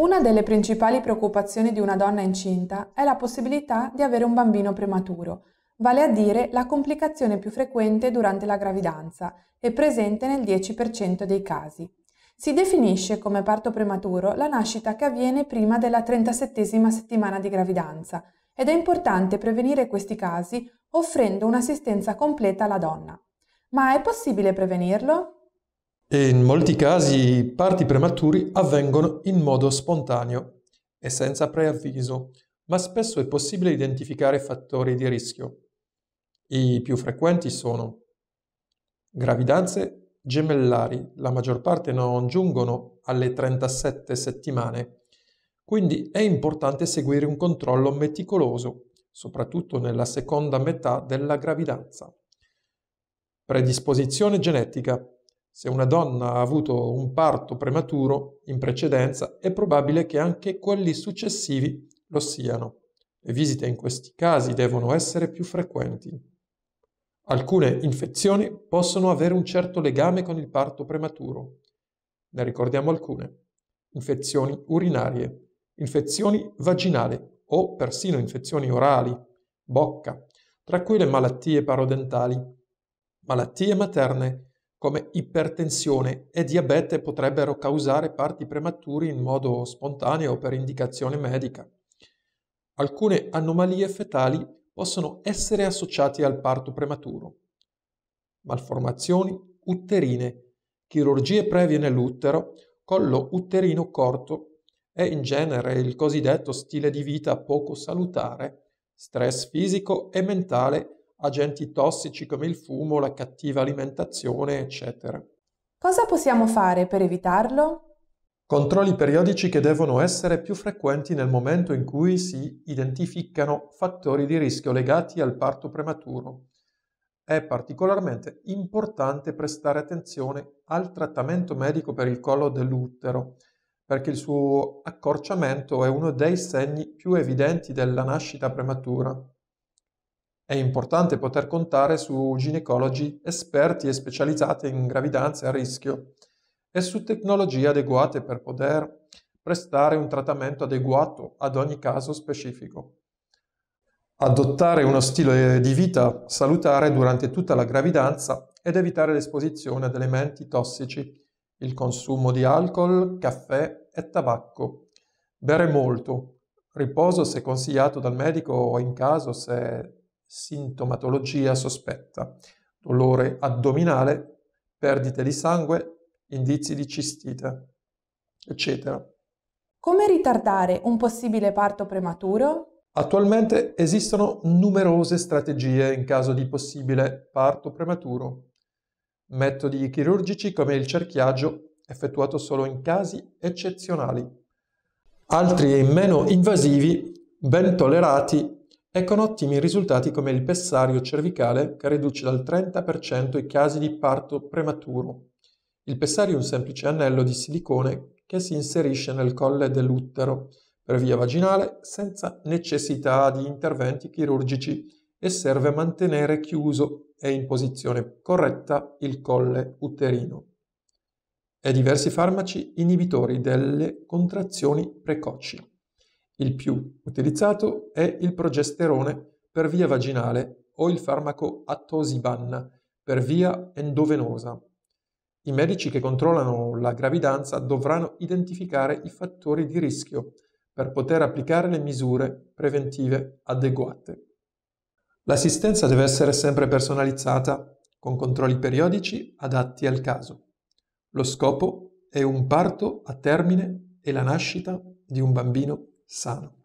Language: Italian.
Una delle principali preoccupazioni di una donna incinta è la possibilità di avere un bambino prematuro, vale a dire la complicazione più frequente durante la gravidanza e presente nel 10% dei casi. Si definisce come parto prematuro la nascita che avviene prima della 37 settimana di gravidanza ed è importante prevenire questi casi offrendo un'assistenza completa alla donna. Ma è possibile prevenirlo? e in molti casi i parti prematuri avvengono in modo spontaneo e senza preavviso, ma spesso è possibile identificare fattori di rischio. I più frequenti sono gravidanze gemellari, la maggior parte non giungono alle 37 settimane, quindi è importante seguire un controllo meticoloso, soprattutto nella seconda metà della gravidanza. Predisposizione genetica se una donna ha avuto un parto prematuro in precedenza, è probabile che anche quelli successivi lo siano. Le visite in questi casi devono essere più frequenti. Alcune infezioni possono avere un certo legame con il parto prematuro. Ne ricordiamo alcune. Infezioni urinarie, infezioni vaginali o persino infezioni orali, bocca, tra cui le malattie parodentali, malattie materne, come ipertensione e diabete potrebbero causare parti prematuri in modo spontaneo per indicazione medica. Alcune anomalie fetali possono essere associate al parto prematuro. Malformazioni uterine, chirurgie previe nell'utero, collo uterino corto e in genere il cosiddetto stile di vita poco salutare, stress fisico e mentale agenti tossici come il fumo, la cattiva alimentazione, eccetera. Cosa possiamo fare per evitarlo? Controlli periodici che devono essere più frequenti nel momento in cui si identificano fattori di rischio legati al parto prematuro. È particolarmente importante prestare attenzione al trattamento medico per il collo dell'utero, perché il suo accorciamento è uno dei segni più evidenti della nascita prematura. È importante poter contare su ginecologi esperti e specializzati in gravidanze a rischio e su tecnologie adeguate per poter prestare un trattamento adeguato ad ogni caso specifico. Adottare uno stile di vita salutare durante tutta la gravidanza ed evitare l'esposizione ad elementi tossici, il consumo di alcol, caffè e tabacco. Bere molto. Riposo se consigliato dal medico o in caso se sintomatologia sospetta, dolore addominale, perdite di sangue, indizi di cistite, eccetera. Come ritardare un possibile parto prematuro? Attualmente esistono numerose strategie in caso di possibile parto prematuro, metodi chirurgici come il cerchiaggio effettuato solo in casi eccezionali, altri meno invasivi, ben tollerati e con ottimi risultati come il pessario cervicale che riduce dal 30% i casi di parto prematuro. Il pessario è un semplice anello di silicone che si inserisce nel colle dell'utero per via vaginale senza necessità di interventi chirurgici e serve a mantenere chiuso e in posizione corretta il colle uterino e diversi farmaci inibitori delle contrazioni precoci. Il più utilizzato è il progesterone per via vaginale o il farmaco atosiban per via endovenosa. I medici che controllano la gravidanza dovranno identificare i fattori di rischio per poter applicare le misure preventive adeguate. L'assistenza deve essere sempre personalizzata, con controlli periodici adatti al caso. Lo scopo è un parto a termine e la nascita di un bambino sábado.